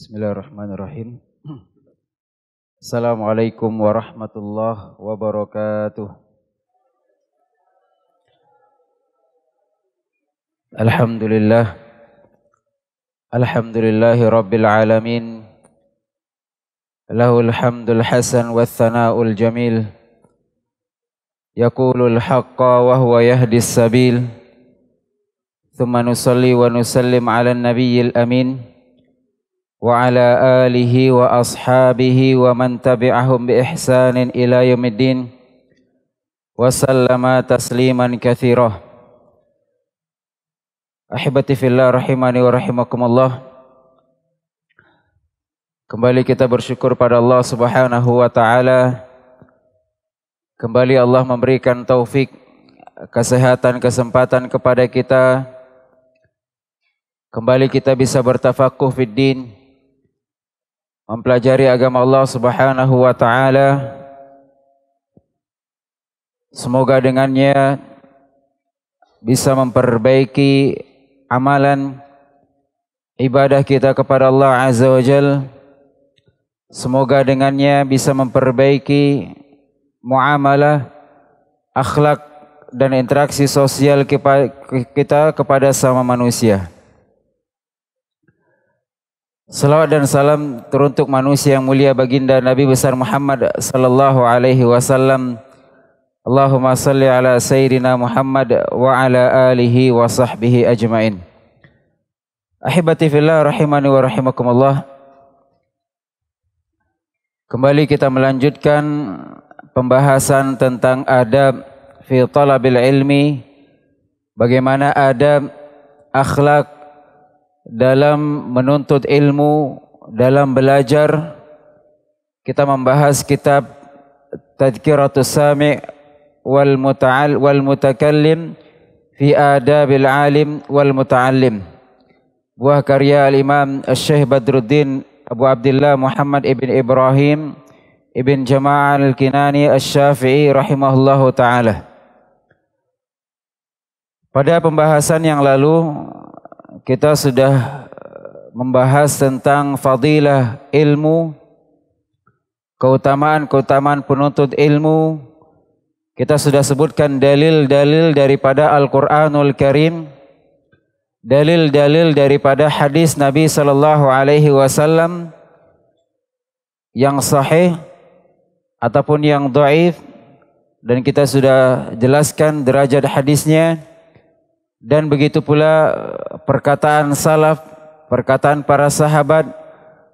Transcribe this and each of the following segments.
Bismillahirrahmanirrahim. Assalamualaikum warahmatullahi wabarakatuh. Alhamdulillah. Alhamdulillahi rabbil alamin. Lahul hamdul hasan wa thana'ul jamil. Yaqulul haqqa wa huwa yahdis sabil. Thumma nusalli wa nusallim ala nabiyyil amin. وعلى آله وأصحابه ومن تبعهم بإحسان إلى يوم الدين وسلم تسليما كثيرا أحبتي في الله رحمني ورحمكم الله Kembali kita bersyukur pada Allah Subhanahu wa taala. Kembali Allah memberikan taufik, kesehatan, kesempatan kepada kita. Kembali kita bisa bertafakuh fid din mempelajari agama Allah Subhanahu wa taala. Semoga dengannya bisa memperbaiki amalan ibadah kita kepada Allah Azza wa Jal. Semoga dengannya bisa memperbaiki muamalah, akhlak dan interaksi sosial kita kepada sama manusia. Salawat dan salam teruntuk manusia yang mulia baginda Nabi besar Muhammad sallallahu alaihi wasallam. Allahumma salli ala sayyidina Muhammad wa ala alihi wa sahbihi ajmain. Ahibati fillah rahimani wa rahimakumullah. Kembali kita melanjutkan pembahasan tentang adab fi talabil ilmi. Bagaimana adab akhlak dalam menuntut ilmu, dalam belajar. Kita membahas kitab Tadkiratus Sami' wal Muta'al wal Mutakallim fi Adabil Alim wal Muta'allim. Buah karya Al-Imam Syekh Badruddin Abu Abdullah Muhammad ibn Ibrahim ibn Jama'al Al-Kinani al syafii rahimahullahu taala. Pada pembahasan yang lalu kita sudah eh, membahas tentang fadilah ilmu, keutamaan-keutamaan penuntut ilmu. Kita sudah sebutkan dalil-dalil daripada Al-Qur'anul Karim, dalil-dalil daripada hadis Nabi sallallahu alaihi wasallam yang sahih ataupun yang dhaif dan kita sudah jelaskan derajat hadisnya. Dan begitu pula perkataan salaf, perkataan para sahabat,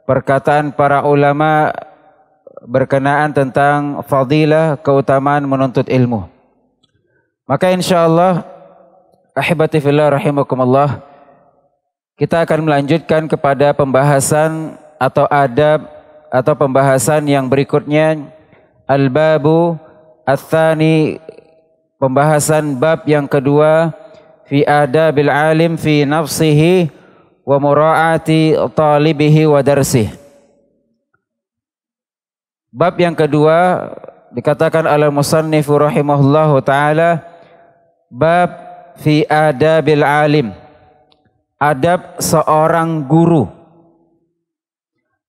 perkataan para ulama berkenaan tentang fadilah keutamaan menuntut ilmu. Maka insyaallah ahibati fillah kita akan melanjutkan kepada pembahasan atau adab atau pembahasan yang berikutnya al-babu ats-tsani pembahasan bab yang kedua fi adabil alim fi nafsihi wa mura'ati talibihi wa darsih. Bab yang kedua dikatakan al musannif rahimahullahu taala bab fi adabil alim. Adab seorang guru.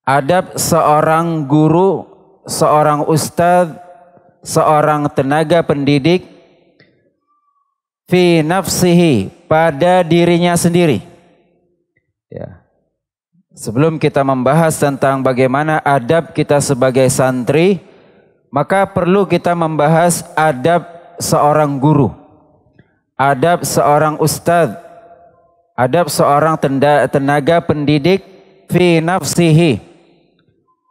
Adab seorang guru, seorang ustadz, seorang tenaga pendidik fi nafsihi pada dirinya sendiri. Ya. Sebelum kita membahas tentang bagaimana adab kita sebagai santri, maka perlu kita membahas adab seorang guru, adab seorang ustadz, adab seorang tenaga pendidik fi nafsihi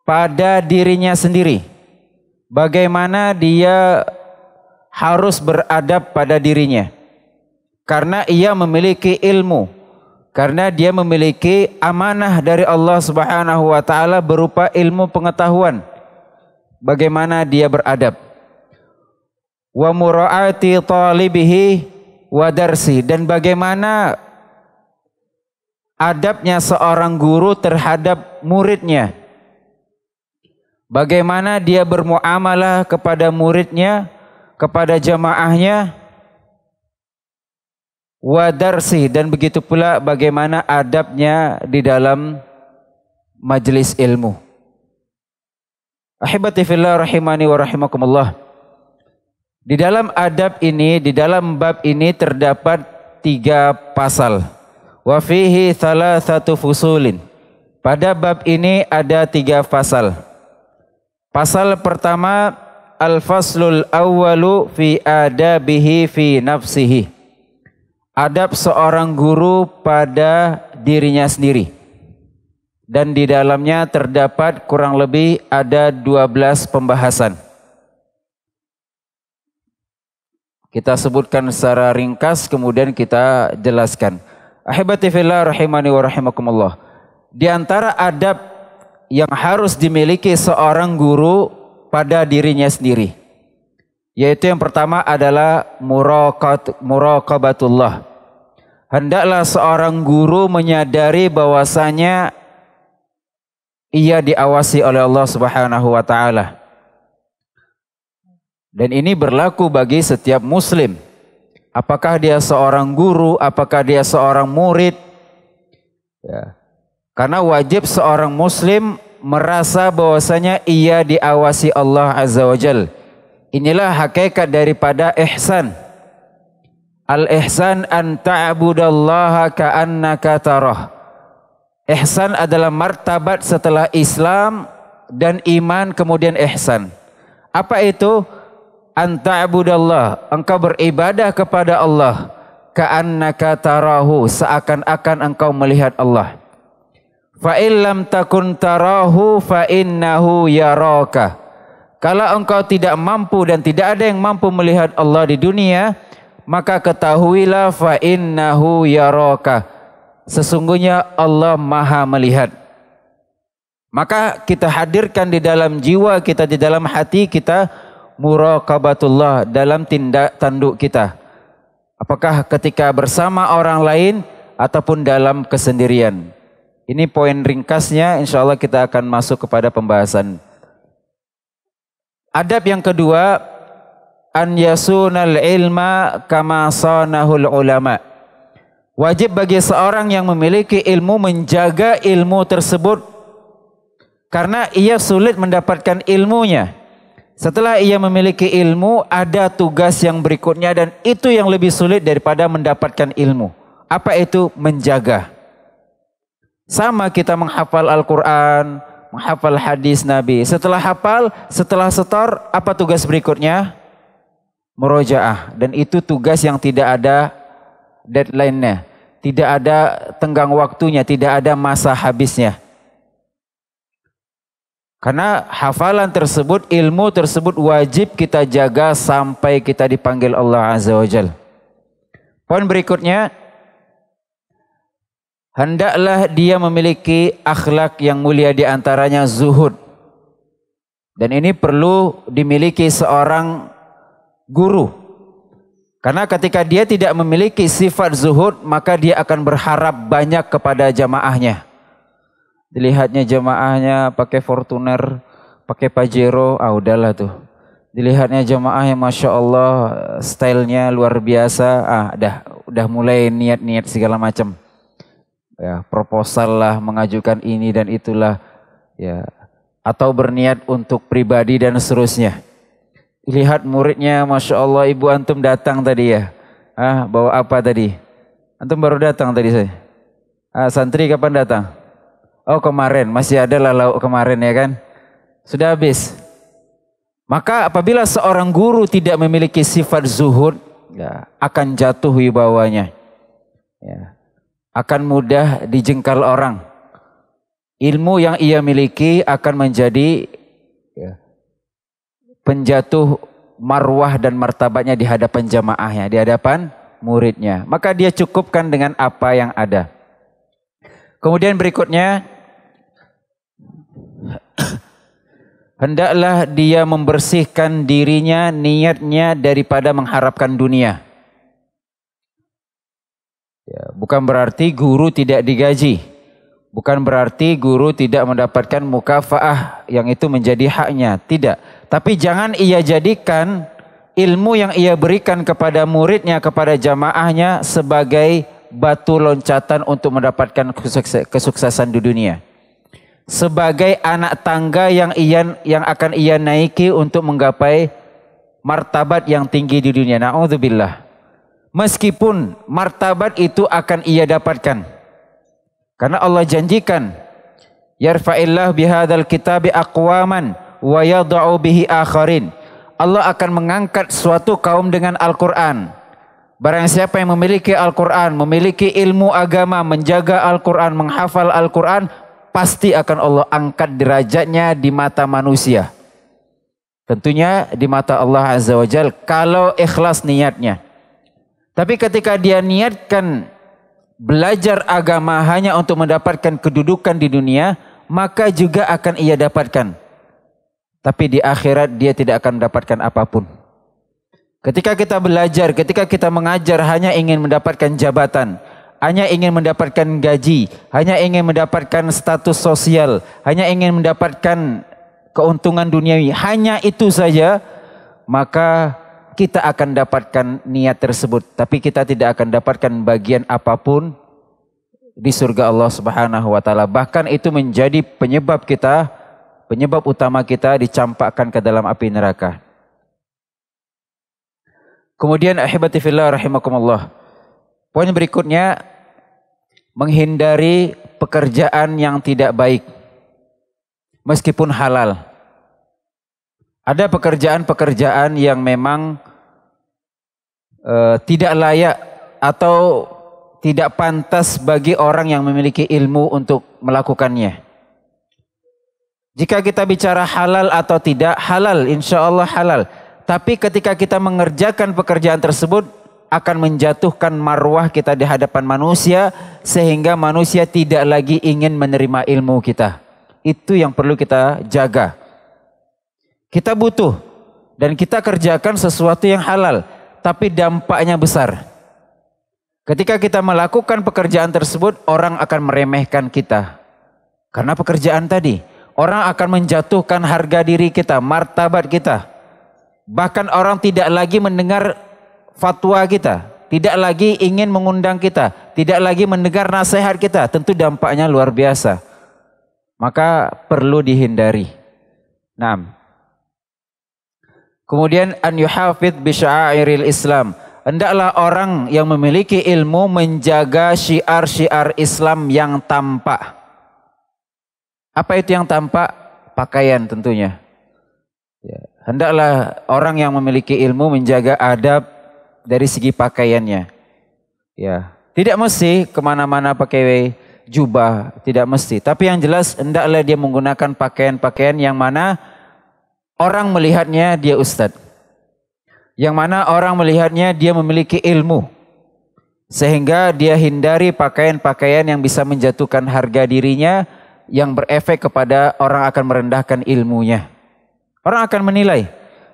pada dirinya sendiri. Bagaimana dia harus beradab pada dirinya. Karena ia memiliki ilmu. Karena dia memiliki amanah dari Allah Subhanahu wa taala berupa ilmu pengetahuan bagaimana dia beradab. Wa muraati talibihi wa darsi dan bagaimana adabnya seorang guru terhadap muridnya. Bagaimana dia bermuamalah kepada muridnya, kepada jamaahnya, Wadarsi dan begitu pula bagaimana adabnya di dalam majelis ilmu. Ahibati fillah rahimani wa rahimakumullah. Di dalam adab ini, di dalam bab ini terdapat tiga pasal. Wa fihi thalathatu fusulin. Pada bab ini ada tiga pasal. Pasal pertama al-faslul awwalu fi adabihi fi nafsihi adab seorang guru pada dirinya sendiri. Dan di dalamnya terdapat kurang lebih ada 12 pembahasan. Kita sebutkan secara ringkas kemudian kita jelaskan. Ahibati fillah rahimani wa rahimakumullah. Di antara adab yang harus dimiliki seorang guru pada dirinya sendiri. Yaitu yang pertama adalah muraqabatullah hendaklah seorang guru menyadari bahwasanya ia diawasi oleh Allah Subhanahu wa taala. Dan ini berlaku bagi setiap muslim. Apakah dia seorang guru, apakah dia seorang murid? Ya. Karena wajib seorang muslim merasa bahwasanya ia diawasi Allah Azza wa Jalla. Inilah hakikat daripada ihsan. Al-ihsan an ta'budallaha ka'annaka tarah. Ihsan adalah martabat setelah Islam dan iman kemudian ihsan. Apa itu? An ta'budallah, engkau beribadah kepada Allah ka'annaka tarahu, seakan-akan engkau melihat Allah. Fa illam takun tarahu fa innahu yaraka. Kalau engkau tidak mampu dan tidak ada yang mampu melihat Allah di dunia, maka ketahuilah fa innahu yaraka. Sesungguhnya Allah Maha melihat. Maka kita hadirkan di dalam jiwa kita, di dalam hati kita muraqabatullah dalam tindak tanduk kita. Apakah ketika bersama orang lain ataupun dalam kesendirian. Ini poin ringkasnya insya Allah kita akan masuk kepada pembahasan. Adab yang kedua an yasunal ilma kama sanahul ulama. Wajib bagi seorang yang memiliki ilmu menjaga ilmu tersebut karena ia sulit mendapatkan ilmunya. Setelah ia memiliki ilmu, ada tugas yang berikutnya dan itu yang lebih sulit daripada mendapatkan ilmu. Apa itu? Menjaga. Sama kita menghafal Al-Quran, menghafal hadis Nabi. Setelah hafal, setelah setor, apa tugas berikutnya? murojaah dan itu tugas yang tidak ada deadline-nya, tidak ada tenggang waktunya, tidak ada masa habisnya. Karena hafalan tersebut, ilmu tersebut wajib kita jaga sampai kita dipanggil Allah Azza wa Jal. Poin berikutnya, hendaklah dia memiliki akhlak yang mulia di antaranya zuhud. Dan ini perlu dimiliki seorang guru. Karena ketika dia tidak memiliki sifat zuhud, maka dia akan berharap banyak kepada jamaahnya. Dilihatnya jamaahnya pakai Fortuner, pakai Pajero, ah udahlah tuh. Dilihatnya jamaahnya Masya Allah, stylenya luar biasa, ah dah udah mulai niat-niat segala macam. Ya, proposal lah, mengajukan ini dan itulah. Ya, atau berniat untuk pribadi dan seterusnya lihat muridnya, masya Allah ibu antum datang tadi ya. Ah, bawa apa tadi? Antum baru datang tadi saya. Ah, santri kapan datang? Oh kemarin, masih ada lah lauk kemarin ya kan? Sudah habis. Maka apabila seorang guru tidak memiliki sifat zuhud, ya, akan jatuh wibawanya. Ya. Akan mudah dijengkal orang ilmu yang ia miliki akan menjadi penjatuh marwah dan martabatnya di hadapan jamaahnya, di hadapan muridnya. Maka dia cukupkan dengan apa yang ada. Kemudian berikutnya, hendaklah dia membersihkan dirinya, niatnya daripada mengharapkan dunia. Ya, bukan berarti guru tidak digaji. Bukan berarti guru tidak mendapatkan mukafaah yang itu menjadi haknya, tidak. Tapi jangan ia jadikan ilmu yang ia berikan kepada muridnya, kepada jamaahnya sebagai batu loncatan untuk mendapatkan kesuksesan di dunia. Sebagai anak tangga yang ia, yang akan ia naiki untuk menggapai martabat yang tinggi di dunia. Na'udzubillah. Meskipun martabat itu akan ia dapatkan. Karena Allah janjikan, yarfa'illah bihadal kitabi aqwaman wa yada'u bihi akharin. Allah akan mengangkat suatu kaum dengan Al-Quran. Barang siapa yang memiliki Al-Quran, memiliki ilmu agama, menjaga Al-Quran, menghafal Al-Quran, pasti akan Allah angkat derajatnya di mata manusia. Tentunya di mata Allah Azza wa Jal kalau ikhlas niatnya. Tapi ketika dia niatkan belajar agama hanya untuk mendapatkan kedudukan di dunia, maka juga akan ia dapatkan. Tapi di akhirat dia tidak akan mendapatkan apapun. Ketika kita belajar, ketika kita mengajar hanya ingin mendapatkan jabatan, hanya ingin mendapatkan gaji, hanya ingin mendapatkan status sosial, hanya ingin mendapatkan keuntungan duniawi, hanya itu saja, maka kita akan dapatkan niat tersebut, tapi kita tidak akan dapatkan bagian apapun di surga Allah Subhanahu wa taala. Bahkan itu menjadi penyebab kita, penyebab utama kita dicampakkan ke dalam api neraka. Kemudian ahibati fillah rahimakumullah. Poin berikutnya menghindari pekerjaan yang tidak baik meskipun halal. Ada pekerjaan-pekerjaan yang memang uh, tidak layak atau tidak pantas bagi orang yang memiliki ilmu untuk melakukannya. Jika kita bicara halal atau tidak, halal, insya Allah halal. Tapi ketika kita mengerjakan pekerjaan tersebut, akan menjatuhkan marwah kita di hadapan manusia, sehingga manusia tidak lagi ingin menerima ilmu kita. Itu yang perlu kita jaga. Kita butuh dan kita kerjakan sesuatu yang halal tapi dampaknya besar. Ketika kita melakukan pekerjaan tersebut, orang akan meremehkan kita. Karena pekerjaan tadi, orang akan menjatuhkan harga diri kita, martabat kita. Bahkan orang tidak lagi mendengar fatwa kita, tidak lagi ingin mengundang kita, tidak lagi mendengar nasihat kita. Tentu dampaknya luar biasa. Maka perlu dihindari. Nah, Kemudian an yuhafid bi syairil Islam. Hendaklah orang yang memiliki ilmu menjaga syiar-syiar Islam yang tampak. Apa itu yang tampak? Pakaian tentunya. Ya, hendaklah orang yang memiliki ilmu menjaga adab dari segi pakaiannya. Ya, tidak mesti kemana-mana pakai jubah, tidak mesti. Tapi yang jelas hendaklah dia menggunakan pakaian-pakaian yang mana Orang melihatnya dia Ustad, Yang mana orang melihatnya dia memiliki ilmu. Sehingga dia hindari pakaian-pakaian yang bisa menjatuhkan harga dirinya yang berefek kepada orang akan merendahkan ilmunya. Orang akan menilai.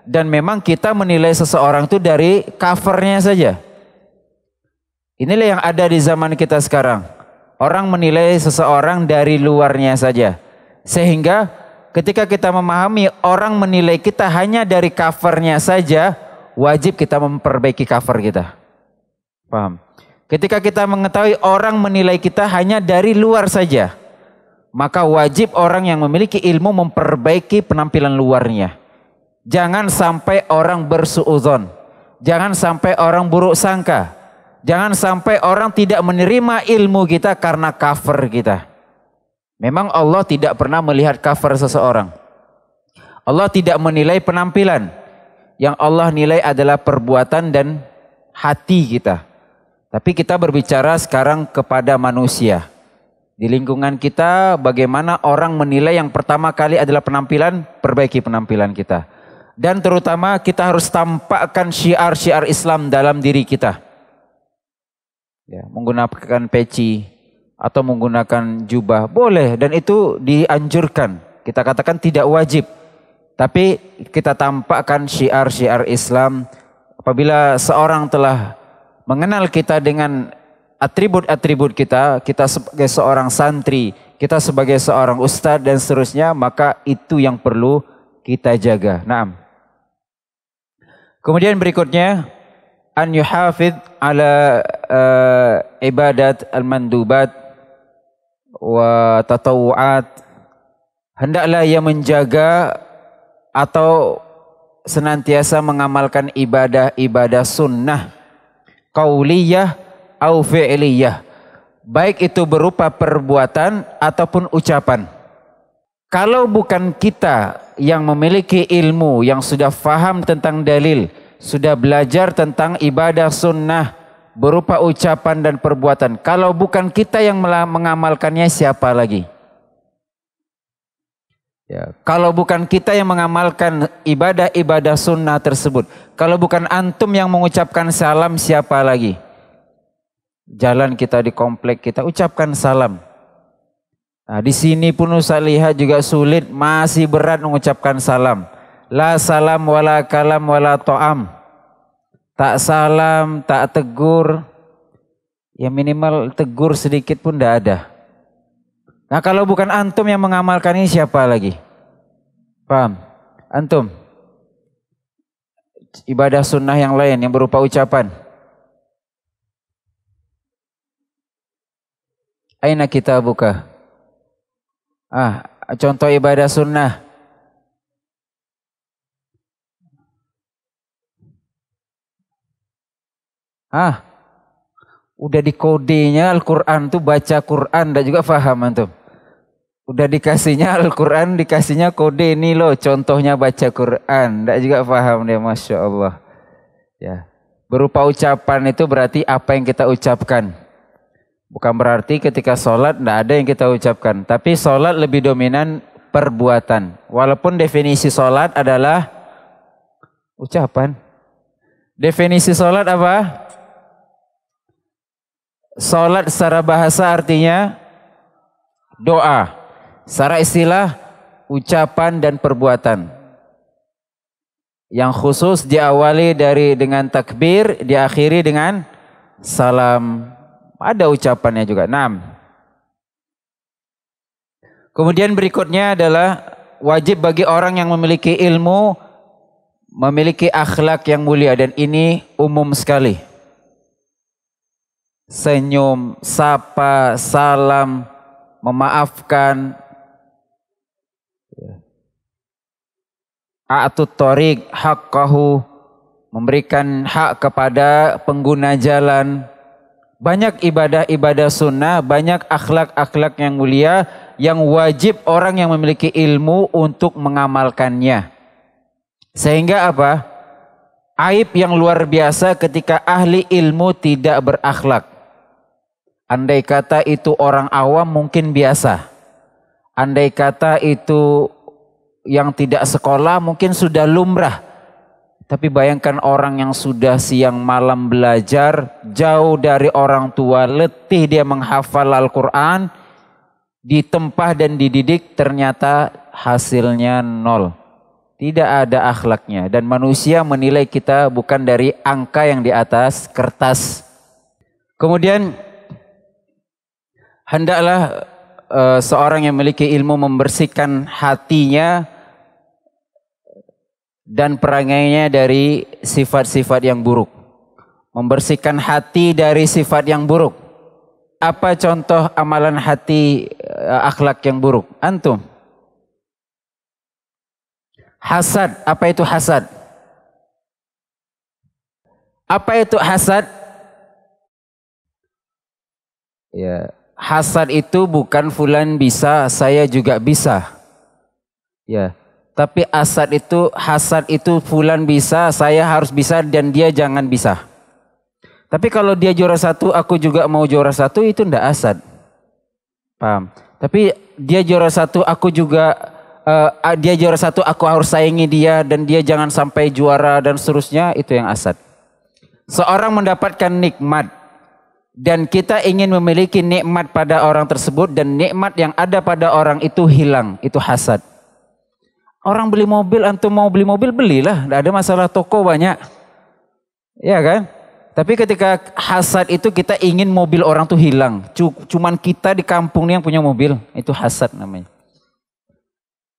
Dan memang kita menilai seseorang itu dari covernya saja. Inilah yang ada di zaman kita sekarang. Orang menilai seseorang dari luarnya saja. Sehingga Ketika kita memahami orang menilai kita hanya dari covernya saja, wajib kita memperbaiki cover kita. Paham? Ketika kita mengetahui orang menilai kita hanya dari luar saja, maka wajib orang yang memiliki ilmu memperbaiki penampilan luarnya. Jangan sampai orang bersuuzon. Jangan sampai orang buruk sangka. Jangan sampai orang tidak menerima ilmu kita karena cover kita. Memang Allah tidak pernah melihat cover seseorang. Allah tidak menilai penampilan. Yang Allah nilai adalah perbuatan dan hati kita. Tapi kita berbicara sekarang kepada manusia. Di lingkungan kita bagaimana orang menilai yang pertama kali adalah penampilan, perbaiki penampilan kita. Dan terutama kita harus tampakkan syiar-syiar Islam dalam diri kita. Ya, menggunakan peci, atau menggunakan jubah boleh dan itu dianjurkan. Kita katakan tidak wajib. Tapi kita tampakkan syiar-syiar Islam apabila seorang telah mengenal kita dengan atribut-atribut kita, kita sebagai seorang santri, kita sebagai seorang ustadz dan seterusnya, maka itu yang perlu kita jaga. Naam. Kemudian berikutnya an yuhafid ala uh, ibadat al-mandubat wa tatawu'at hendaklah ia menjaga atau senantiasa mengamalkan ibadah-ibadah sunnah kauliyah au fi'liyah baik itu berupa perbuatan ataupun ucapan kalau bukan kita yang memiliki ilmu yang sudah faham tentang dalil sudah belajar tentang ibadah sunnah berupa ucapan dan perbuatan. Kalau bukan kita yang mengamalkannya, siapa lagi? Ya, kalau bukan kita yang mengamalkan ibadah-ibadah sunnah tersebut, kalau bukan antum yang mengucapkan salam, siapa lagi? Jalan kita di komplek kita ucapkan salam. Nah, di sini pun saya lihat juga sulit, masih berat mengucapkan salam. La salam wala kalam wala to'am tak salam, tak tegur, ya minimal tegur sedikit pun tidak ada. Nah kalau bukan antum yang mengamalkan ini siapa lagi? Paham? Antum? Ibadah sunnah yang lain yang berupa ucapan. Aina kita buka. Ah, contoh ibadah sunnah. Ah, Udah dikodenya Al-Quran tuh baca Quran dan juga faham antum. Udah dikasihnya Al-Quran, dikasihnya kode ini loh contohnya baca Quran. dan juga faham dia, Masya Allah. Ya. Berupa ucapan itu berarti apa yang kita ucapkan. Bukan berarti ketika sholat tidak ada yang kita ucapkan. Tapi sholat lebih dominan perbuatan. Walaupun definisi sholat adalah ucapan. Definisi sholat apa? Salat secara bahasa artinya doa. Secara istilah ucapan dan perbuatan. Yang khusus diawali dari dengan takbir, diakhiri dengan salam. Ada ucapannya juga. Enam. Kemudian berikutnya adalah wajib bagi orang yang memiliki ilmu memiliki akhlak yang mulia dan ini umum sekali senyum, sapa, salam, memaafkan. Ya. A'atut torik haqqahu, memberikan hak kepada pengguna jalan. Banyak ibadah-ibadah sunnah, banyak akhlak-akhlak yang mulia yang wajib orang yang memiliki ilmu untuk mengamalkannya. Sehingga apa? Aib yang luar biasa ketika ahli ilmu tidak berakhlak Andai kata itu orang awam mungkin biasa. Andai kata itu yang tidak sekolah mungkin sudah lumrah. Tapi bayangkan orang yang sudah siang malam belajar, jauh dari orang tua, letih dia menghafal Al-Quran, ditempah dan dididik ternyata hasilnya nol. Tidak ada akhlaknya. Dan manusia menilai kita bukan dari angka yang di atas kertas. Kemudian hendaklah uh, seorang yang memiliki ilmu membersihkan hatinya dan perangainya dari sifat-sifat yang buruk. Membersihkan hati dari sifat yang buruk. Apa contoh amalan hati uh, akhlak yang buruk? Antum. Hasad, apa itu hasad? Apa itu hasad? Ya, hasad itu bukan fulan bisa, saya juga bisa. Ya. Tapi asad itu hasad itu fulan bisa, saya harus bisa dan dia jangan bisa. Tapi kalau dia juara satu, aku juga mau juara satu itu ndak asad. Paham? Tapi dia juara satu, aku juga uh, dia juara satu, aku harus sayangi dia dan dia jangan sampai juara dan seterusnya itu yang asad. Seorang mendapatkan nikmat dan kita ingin memiliki nikmat pada orang tersebut dan nikmat yang ada pada orang itu hilang, itu hasad. Orang beli mobil, antum mau beli mobil belilah, tidak ada masalah toko banyak. Ya kan? Tapi ketika hasad itu kita ingin mobil orang tuh hilang. Cuman kita di kampung ini yang punya mobil, itu hasad namanya.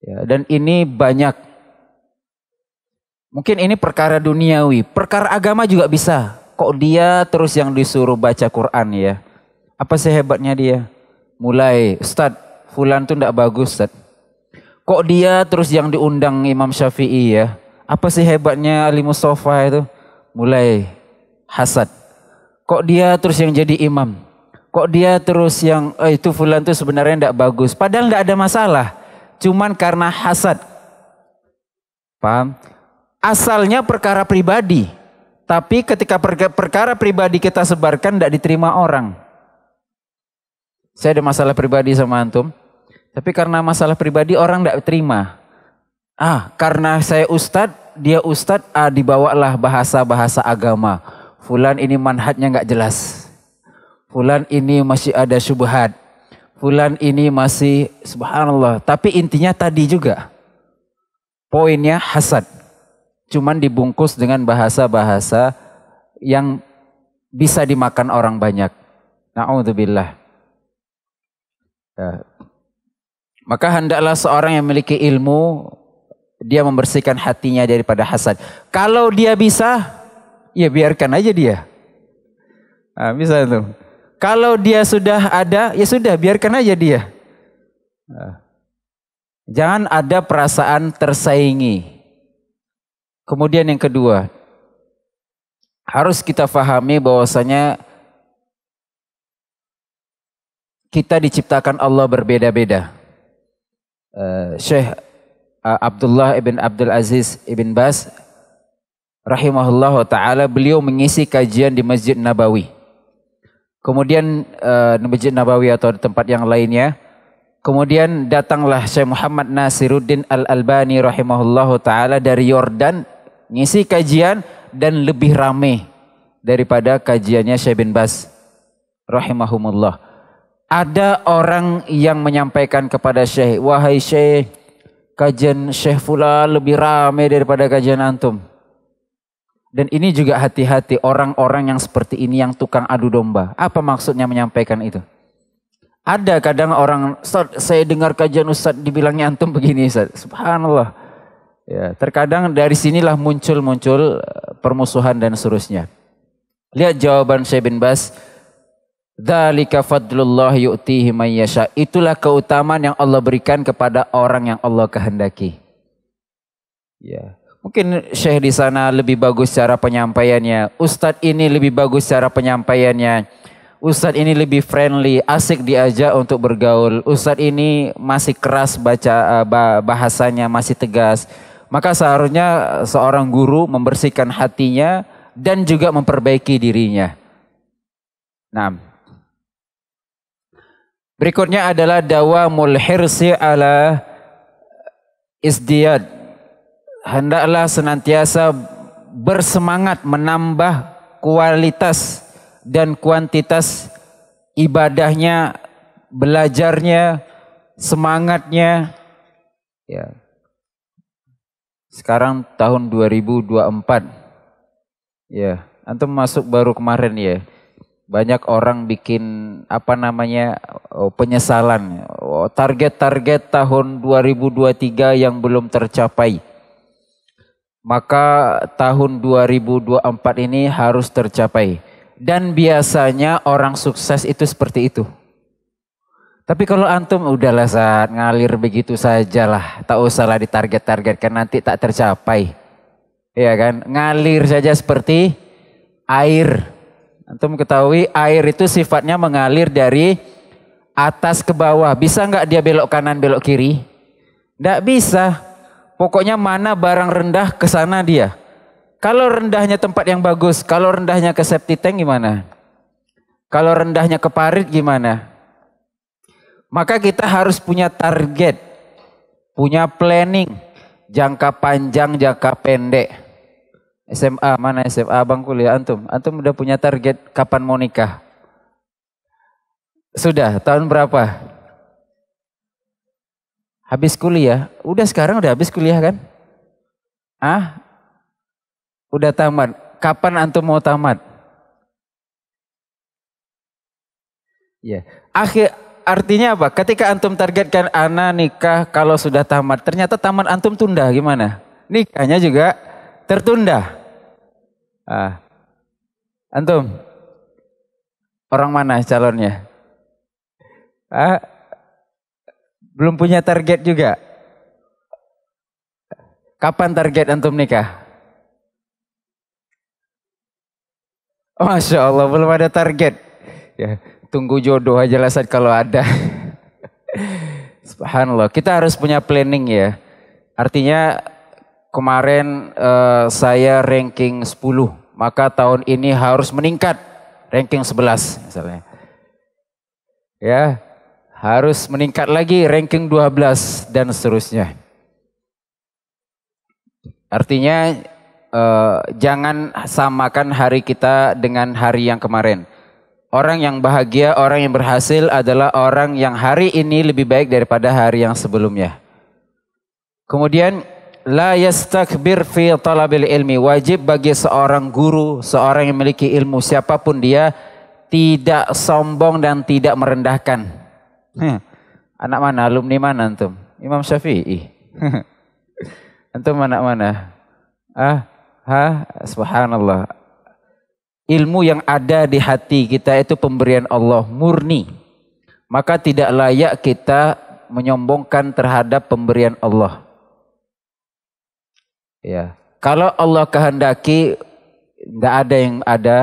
Ya, dan ini banyak. Mungkin ini perkara duniawi, perkara agama juga bisa kok dia terus yang disuruh baca Quran ya? Apa sehebatnya dia? Mulai, Ustaz, fulan tuh ndak bagus, Ustaz. Kok dia terus yang diundang Imam Syafi'i ya? Apa sih hebatnya Ali Mustafa itu? Mulai hasad. Kok dia terus yang jadi imam? Kok dia terus yang eh, itu fulan tuh sebenarnya tidak bagus. Padahal tidak ada masalah. Cuman karena hasad. Paham? Asalnya perkara pribadi. Tapi ketika perkara pribadi kita sebarkan tidak diterima orang. Saya ada masalah pribadi sama antum. Tapi karena masalah pribadi orang tidak terima. Ah, karena saya ustad, dia ustad, ah dibawalah bahasa-bahasa agama. Fulan ini manhatnya nggak jelas. Fulan ini masih ada subhat. Fulan ini masih subhanallah. Tapi intinya tadi juga. Poinnya hasad cuman dibungkus dengan bahasa-bahasa yang bisa dimakan orang banyak. Na'udzubillah. Eh, maka hendaklah seorang yang memiliki ilmu, dia membersihkan hatinya daripada hasad. Kalau dia bisa, ya biarkan aja dia. Nah, bisa tuh. Kalau dia sudah ada, ya sudah biarkan aja dia. Ah. Jangan ada perasaan tersaingi. Kemudian yang kedua, harus kita fahami bahwasanya kita diciptakan Allah berbeda-beda. Eh, Syekh eh, Abdullah ibn Abdul Aziz ibn Bas rahimahullah taala beliau mengisi kajian di Masjid Nabawi. Kemudian eh, di Masjid Nabawi atau di tempat yang lainnya, Kemudian datanglah Syekh Muhammad Nasiruddin Al-Albani rahimahullahu taala dari Yordania ngisi kajian dan lebih rame daripada kajiannya Syekh bin Bas rahimahumullah. Ada orang yang menyampaikan kepada Syekh, "Wahai Syekh, kajian Syekh Fula lebih rame daripada kajian antum." Dan ini juga hati-hati orang-orang yang seperti ini yang tukang adu domba. Apa maksudnya menyampaikan itu? Ada kadang orang, saya dengar kajian Ustaz dibilangnya antum begini Ustaz. Subhanallah. Ya, terkadang dari sinilah muncul-muncul eh, permusuhan dan seterusnya. Lihat jawaban Syekh bin Bas. Dzalika fadlullah yu'tihi man yasha. Itulah keutamaan yang Allah berikan kepada orang yang Allah kehendaki. Ya. Mungkin Syekh di sana lebih bagus cara penyampaiannya. Ustadz ini lebih bagus cara penyampaiannya. Ustadz ini lebih friendly, asik diajak untuk bergaul. Ustadz ini masih keras baca eh, bahasanya, masih tegas. Maka seharusnya seorang guru membersihkan hatinya dan juga memperbaiki dirinya. Nah, berikutnya adalah dawa mulhirsi ala isdiyad. Hendaklah senantiasa bersemangat menambah kualitas dan kuantitas ibadahnya, belajarnya, semangatnya. Ya. Sekarang tahun 2024. Ya, antum masuk baru kemarin ya. Banyak orang bikin apa namanya oh, penyesalan. Oh, target-target tahun 2023 yang belum tercapai. Maka tahun 2024 ini harus tercapai. Dan biasanya orang sukses itu seperti itu. Tapi kalau antum udahlah saat ngalir begitu sajalah, tak usahlah ditarget-targetkan nanti tak tercapai. Iya kan? Ngalir saja seperti air. Antum ketahui air itu sifatnya mengalir dari atas ke bawah. Bisa nggak dia belok kanan belok kiri? Nggak bisa. Pokoknya mana barang rendah ke sana dia. Kalau rendahnya tempat yang bagus, kalau rendahnya ke septic tank gimana? Kalau rendahnya ke parit gimana? Maka kita harus punya target, punya planning, jangka panjang, jangka pendek. SMA, mana SMA abang kuliah antum? Antum udah punya target kapan mau nikah? Sudah, tahun berapa? Habis kuliah, udah sekarang udah habis kuliah kan? Ah, udah tamat. Kapan antum mau tamat? Ya, akhir artinya apa? Ketika antum targetkan ana nikah kalau sudah tamat, ternyata tamat antum tunda gimana? Nikahnya juga tertunda. Ah. Antum orang mana calonnya? Ah. Belum punya target juga. Kapan target antum nikah? Masya Allah, belum ada target. Ya. Tunggu jodoh aja lah saat kalau ada. Subhanallah. Kita harus punya planning ya. Artinya kemarin uh, saya ranking 10, maka tahun ini harus meningkat ranking 11 misalnya. Ya, harus meningkat lagi ranking 12 dan seterusnya. Artinya uh, jangan samakan hari kita dengan hari yang kemarin. Orang yang bahagia, orang yang berhasil adalah orang yang hari ini lebih baik daripada hari yang sebelumnya. Kemudian la yastakbir fi talabil ilmi wajib bagi seorang guru, seorang yang memiliki ilmu siapapun dia tidak sombong dan tidak merendahkan. Anak mana? Alumni mana antum? Imam Syafi'i. antum anak mana? Ah, ha, subhanallah ilmu yang ada di hati kita itu pemberian Allah murni. Maka tidak layak kita menyombongkan terhadap pemberian Allah. Ya, kalau Allah kehendaki nggak ada yang ada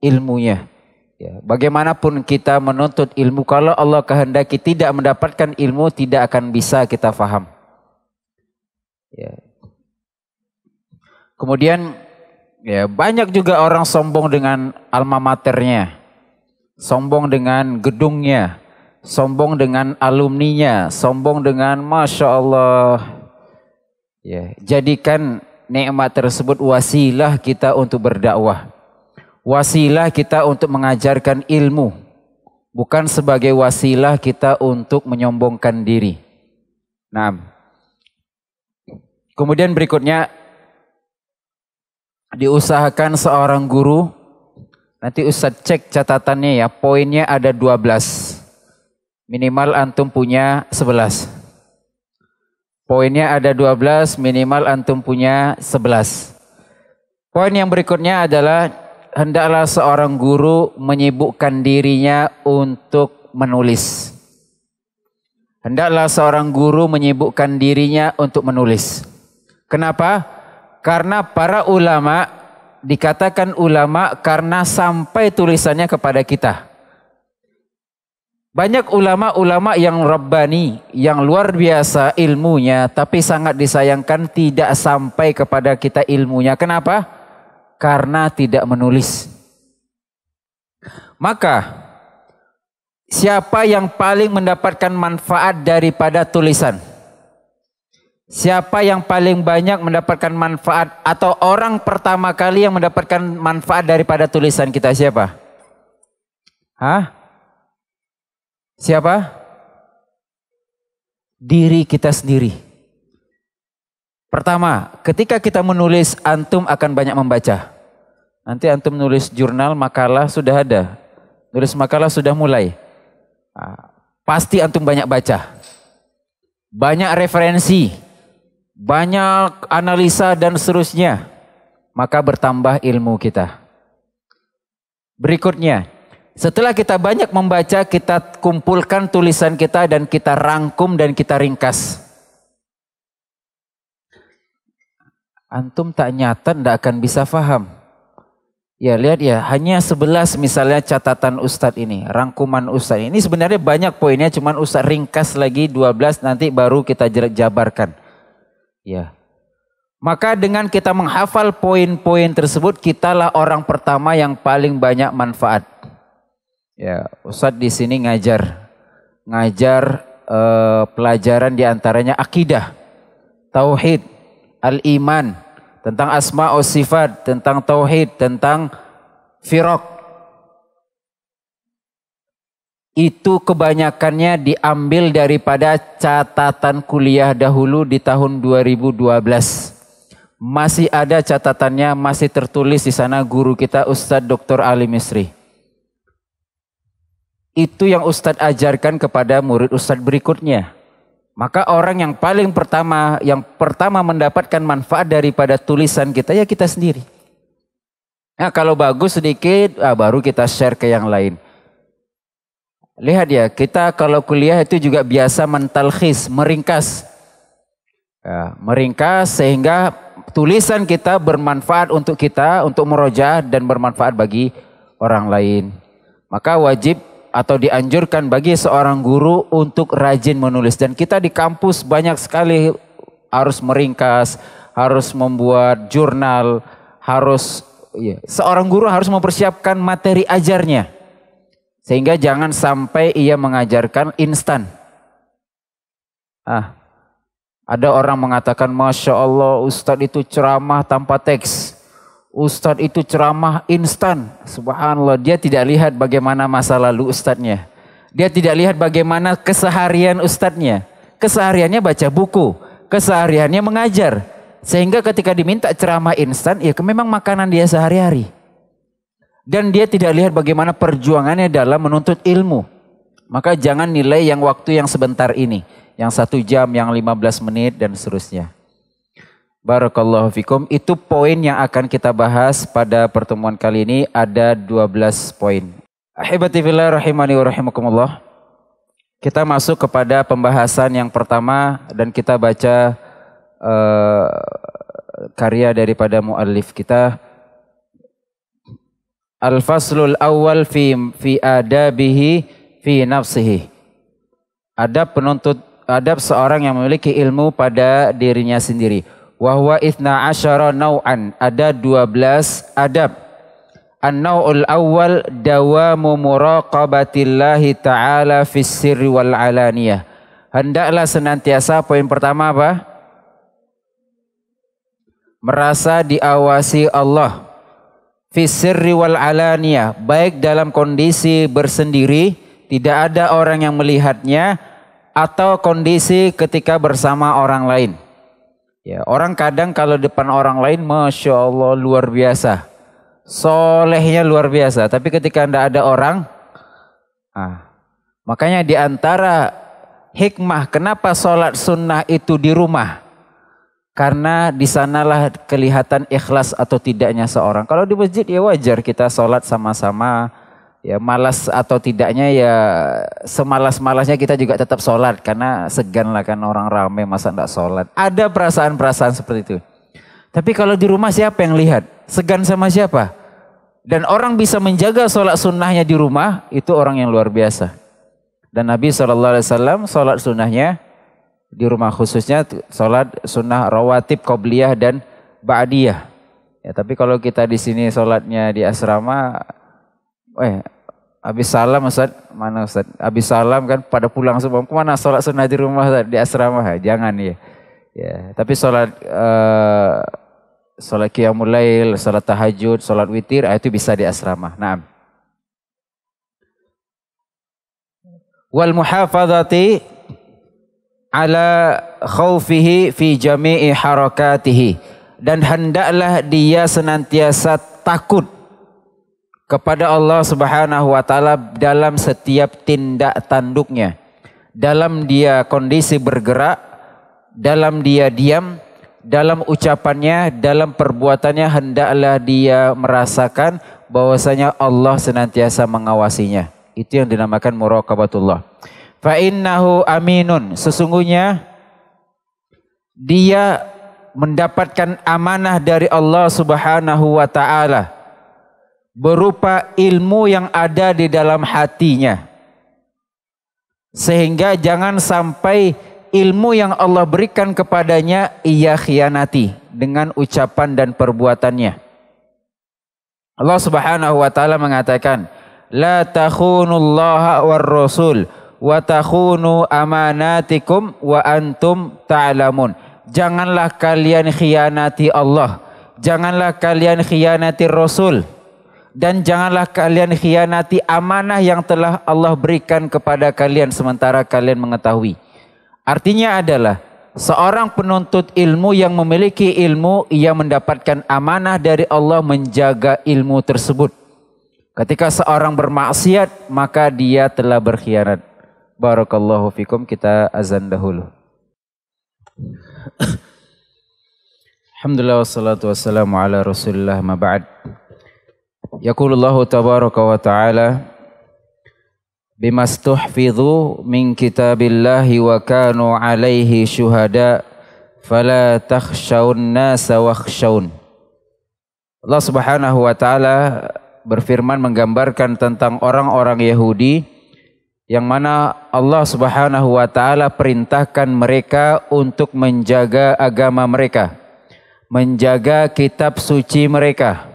ilmunya. Ya, bagaimanapun kita menuntut ilmu, kalau Allah kehendaki tidak mendapatkan ilmu, tidak akan bisa kita faham. Ya. Kemudian Ya, banyak juga orang sombong dengan alma maternya. Sombong dengan gedungnya, sombong dengan alumninya, sombong dengan Masya Allah. Ya, jadikan nikmat tersebut wasilah kita untuk berdakwah. Wasilah kita untuk mengajarkan ilmu. Bukan sebagai wasilah kita untuk menyombongkan diri. Nah, kemudian berikutnya diusahakan seorang guru nanti Ustaz cek catatannya ya poinnya ada 12 minimal antum punya 11 poinnya ada 12 minimal antum punya 11 poin yang berikutnya adalah hendaklah seorang guru menyibukkan dirinya untuk menulis hendaklah seorang guru menyibukkan dirinya untuk menulis kenapa? Karena para ulama dikatakan ulama karena sampai tulisannya kepada kita. Banyak ulama-ulama yang rabbani, yang luar biasa ilmunya, tapi sangat disayangkan tidak sampai kepada kita ilmunya. Kenapa? Karena tidak menulis. Maka, siapa yang paling mendapatkan manfaat daripada tulisan? Siapa yang paling banyak mendapatkan manfaat atau orang pertama kali yang mendapatkan manfaat daripada tulisan kita siapa? Hah? Siapa? Diri kita sendiri. Pertama, ketika kita menulis antum akan banyak membaca. Nanti antum nulis jurnal, makalah sudah ada. Nulis makalah sudah mulai. Ah, pasti antum banyak baca. Banyak referensi banyak analisa dan seterusnya, maka bertambah ilmu kita. Berikutnya, setelah kita banyak membaca, kita kumpulkan tulisan kita dan kita rangkum dan kita ringkas. Antum tak nyata tidak akan bisa faham. Ya lihat ya, hanya sebelas misalnya catatan Ustadz ini, rangkuman Ustadz ini. Ini sebenarnya banyak poinnya, cuman Ustadz ringkas lagi 12 nanti baru kita jabarkan. Ya. Maka dengan kita menghafal poin-poin tersebut, kitalah orang pertama yang paling banyak manfaat. Ya, Ustadz di sini ngajar, ngajar eh, pelajaran diantaranya akidah, tauhid, al-iman, tentang asma sifat, tentang tauhid, tentang firok, itu kebanyakannya diambil daripada catatan kuliah dahulu di tahun 2012. Masih ada catatannya, masih tertulis di sana guru kita Ustadz Dr. Ali Misri. Itu yang Ustadz ajarkan kepada murid Ustadz berikutnya. Maka orang yang paling pertama, yang pertama mendapatkan manfaat daripada tulisan kita, ya kita sendiri. Nah kalau bagus sedikit, ah, baru kita share ke yang lain. Lihat ya, kita kalau kuliah itu juga biasa mentalkhis, meringkas. Ya, meringkas sehingga tulisan kita bermanfaat untuk kita, untuk merojah dan bermanfaat bagi orang lain. Maka wajib atau dianjurkan bagi seorang guru untuk rajin menulis. Dan kita di kampus banyak sekali harus meringkas, harus membuat jurnal, harus iya, seorang guru harus mempersiapkan materi ajarnya. Sehingga jangan sampai ia mengajarkan instan. Ah, ada orang mengatakan, Masya Allah Ustadz itu ceramah tanpa teks. Ustadz itu ceramah instan. Subhanallah, dia tidak lihat bagaimana masa lalu Ustadznya. Dia tidak lihat bagaimana keseharian Ustadznya. Kesehariannya baca buku, kesehariannya mengajar. Sehingga ketika diminta ceramah instan, ya memang makanan dia sehari-hari. Dan dia tidak lihat bagaimana perjuangannya dalam menuntut ilmu. Maka jangan nilai yang waktu yang sebentar ini. Yang satu jam, yang lima belas menit dan seterusnya. Barakallahu fikum. Itu poin yang akan kita bahas pada pertemuan kali ini ada dua belas poin. Ahibati fillah rahimani wa rahimakumullah. Kita masuk kepada pembahasan yang pertama dan kita baca uh, karya daripada muallif kita Al-faslul awal fi fi adabihi fi nafsihi. Adab penuntut adab seorang yang memiliki ilmu pada dirinya sendiri. Wahwa itna asyara nau'an. Ada 12 adab. An-naw'ul awal dawamu muraqabatillahi ta'ala fi sirri wal alaniyah. Hendaklah senantiasa poin pertama apa? Merasa diawasi Allah. Fisirri wal alania, baik dalam kondisi bersendiri, tidak ada orang yang melihatnya, atau kondisi ketika bersama orang lain. Ya, orang kadang kalau depan orang lain, masya Allah luar biasa, solehnya luar biasa. Tapi ketika anda ada orang, ah, makanya diantara hikmah kenapa sholat sunnah itu di rumah karena di sanalah kelihatan ikhlas atau tidaknya seorang. Kalau di masjid ya wajar kita sholat sama-sama. Ya malas atau tidaknya ya semalas-malasnya kita juga tetap sholat. Karena segan lah kan orang rame masa tidak sholat. Ada perasaan-perasaan seperti itu. Tapi kalau di rumah siapa yang lihat? Segan sama siapa? Dan orang bisa menjaga sholat sunnahnya di rumah, itu orang yang luar biasa. Dan Nabi SAW sholat sunnahnya di rumah khususnya sholat sunnah rawatib qobliyah dan ba'diyah. Ya, tapi kalau kita di sini sholatnya di asrama, eh habis salam Ustaz, mana Ustaz? Habis salam kan pada pulang semua, kemana sholat sunnah di rumah Ustaz? Di asrama, jangan ya. ya. Tapi sholat, uh, sholat qiyamul lail, sholat tahajud, sholat witir, ah, itu bisa di asrama. nah Wal muhafadati ala khaufihi fi jami'i harakatihi dan hendaklah dia senantiasa takut kepada Allah Subhanahu wa taala dalam setiap tindak tanduknya dalam dia kondisi bergerak dalam dia diam dalam ucapannya, dalam perbuatannya hendaklah dia merasakan bahwasanya Allah senantiasa mengawasinya. Itu yang dinamakan muraqabatullah. Fa innahu aminun. Sesungguhnya dia mendapatkan amanah dari Allah Subhanahu wa taala berupa ilmu yang ada di dalam hatinya. Sehingga jangan sampai ilmu yang Allah berikan kepadanya ia khianati dengan ucapan dan perbuatannya. Allah Subhanahu wa taala mengatakan, "La takhunullaha war rasul." wa takhunu amanatikum wa antum ta'lamun. Janganlah kalian khianati Allah, janganlah kalian khianati Rasul dan janganlah kalian khianati amanah yang telah Allah berikan kepada kalian sementara kalian mengetahui. Artinya adalah seorang penuntut ilmu yang memiliki ilmu ia mendapatkan amanah dari Allah menjaga ilmu tersebut. Ketika seorang bermaksiat maka dia telah berkhianat. Barakallahu fikum kita azan dahulu. Alhamdulillah wassalatu wassalamu ala rasulillah ma ba'd. Yaqulullahu tabaraka wa ta'ala bimastuhfidhu min kitabillahi wa kanu alaihi syuhada fala takhshawun nasa wakhshawun. Allah Subhanahu wa taala berfirman menggambarkan tentang orang-orang Yahudi yang mana Allah Subhanahu wa taala perintahkan mereka untuk menjaga agama mereka, menjaga kitab suci mereka.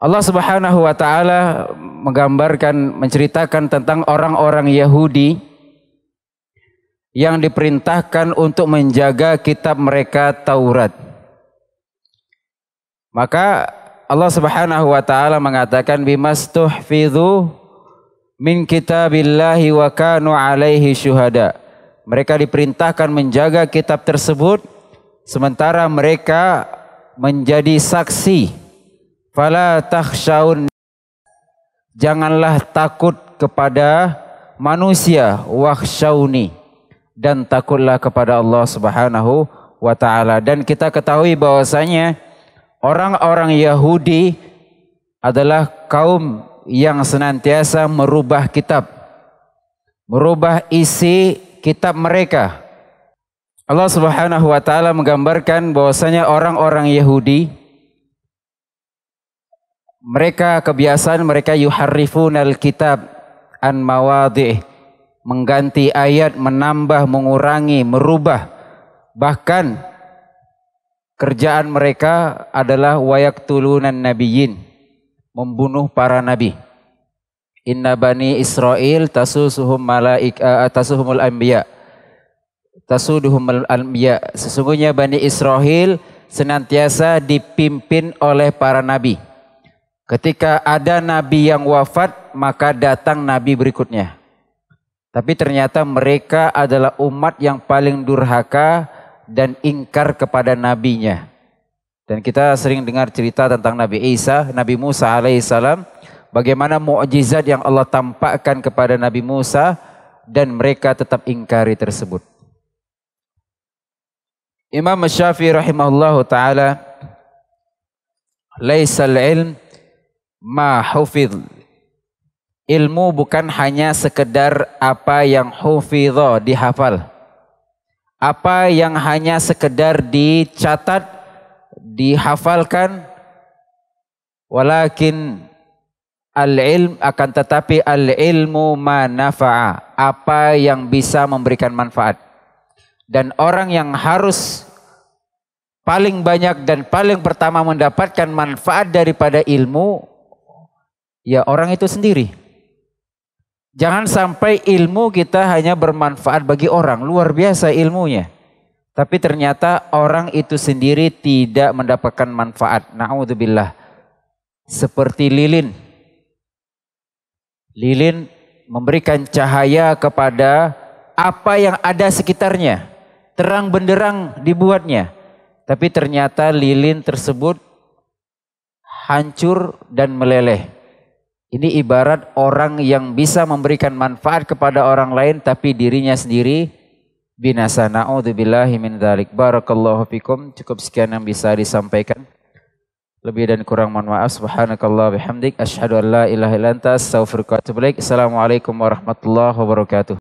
Allah Subhanahu wa taala menggambarkan menceritakan tentang orang-orang Yahudi yang diperintahkan untuk menjaga kitab mereka Taurat. Maka Allah Subhanahu wa taala mengatakan min kitabillahi wa kanu alaihi syuhada. Mereka diperintahkan menjaga kitab tersebut sementara mereka menjadi saksi. Fala takhshaun Janganlah takut kepada manusia wakhshauni dan takutlah kepada Allah Subhanahu wa taala dan kita ketahui bahwasanya orang-orang Yahudi adalah kaum yang senantiasa merubah kitab, merubah isi kitab mereka. Allah Subhanahu wa taala menggambarkan bahwasanya orang-orang Yahudi mereka kebiasaan mereka al kitab an mawadih. mengganti ayat, menambah, mengurangi, merubah. Bahkan kerjaan mereka adalah wayak tulunan nabiyyin membunuh para nabi. Inna bani Israel tasusuhum malaik uh, tasuhumul anbiya. Tasuduhumul anbiya. Sesungguhnya bani Israel senantiasa dipimpin oleh para nabi. Ketika ada nabi yang wafat, maka datang nabi berikutnya. Tapi ternyata mereka adalah umat yang paling durhaka dan ingkar kepada nabinya. Dan kita sering dengar cerita tentang Nabi Isa, Nabi Musa alaihissalam, bagaimana mukjizat yang Allah tampakkan kepada Nabi Musa dan mereka tetap ingkari tersebut. Imam Syafi'i rahimahullah taala, "Laisal ilm ma hufidh." Ilmu bukan hanya sekedar apa yang hufidha dihafal. Apa yang hanya sekedar dicatat dihafalkan walakin al-ilm akan tetapi al-ilmu manfaa, apa yang bisa memberikan manfaat dan orang yang harus paling banyak dan paling pertama mendapatkan manfaat daripada ilmu ya orang itu sendiri jangan sampai ilmu kita hanya bermanfaat bagi orang luar biasa ilmunya tapi ternyata orang itu sendiri tidak mendapatkan manfaat. Na'udzubillah. Seperti lilin. Lilin memberikan cahaya kepada apa yang ada sekitarnya. Terang benderang dibuatnya. Tapi ternyata lilin tersebut hancur dan meleleh. Ini ibarat orang yang bisa memberikan manfaat kepada orang lain tapi dirinya sendiri binasa. Na'udzubillahi min dzalik. Barakallahu fikum. Cukup sekian yang bisa disampaikan. Lebih dan kurang mohon maaf. Subhanakallah bihamdik. Ashadu an la ilaha ilan tas. Assalamualaikum warahmatullahi wabarakatuh.